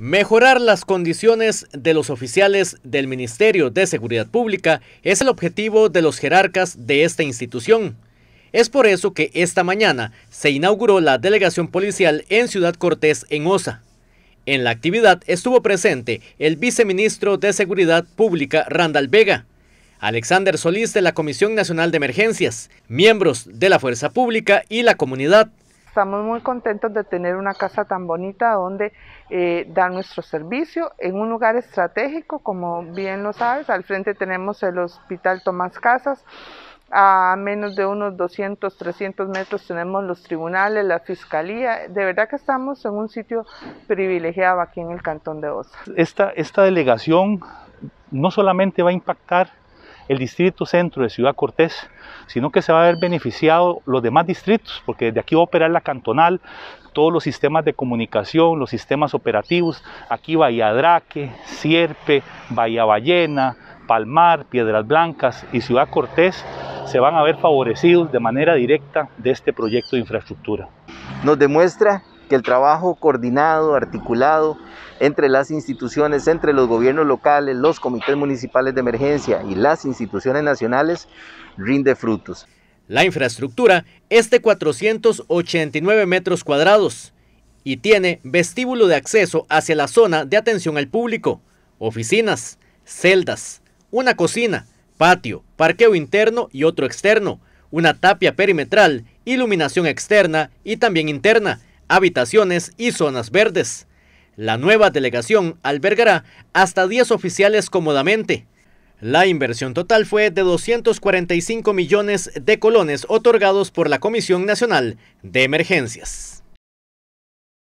Mejorar las condiciones de los oficiales del Ministerio de Seguridad Pública es el objetivo de los jerarcas de esta institución. Es por eso que esta mañana se inauguró la delegación policial en Ciudad Cortés, en Osa. En la actividad estuvo presente el viceministro de Seguridad Pública, Randall Vega, Alexander Solís de la Comisión Nacional de Emergencias, miembros de la Fuerza Pública y la comunidad estamos muy contentos de tener una casa tan bonita donde eh, dar nuestro servicio en un lugar estratégico, como bien lo sabes. Al frente tenemos el Hospital Tomás Casas. A menos de unos 200, 300 metros tenemos los tribunales, la fiscalía. De verdad que estamos en un sitio privilegiado aquí en el Cantón de Osa. Esta, esta delegación no solamente va a impactar el distrito centro de Ciudad Cortés, sino que se va a ver beneficiado los demás distritos, porque desde aquí va a operar la cantonal, todos los sistemas de comunicación, los sistemas operativos, aquí Bahía Draque, Sierpe, Bahía Ballena, Palmar, Piedras Blancas y Ciudad Cortés se van a ver favorecidos de manera directa de este proyecto de infraestructura. Nos demuestra que el trabajo coordinado, articulado entre las instituciones, entre los gobiernos locales, los comités municipales de emergencia y las instituciones nacionales rinde frutos. La infraestructura es de 489 metros cuadrados y tiene vestíbulo de acceso hacia la zona de atención al público, oficinas, celdas, una cocina, patio, parqueo interno y otro externo, una tapia perimetral, iluminación externa y también interna, habitaciones y zonas verdes. La nueva delegación albergará hasta 10 oficiales cómodamente. La inversión total fue de 245 millones de colones otorgados por la Comisión Nacional de Emergencias.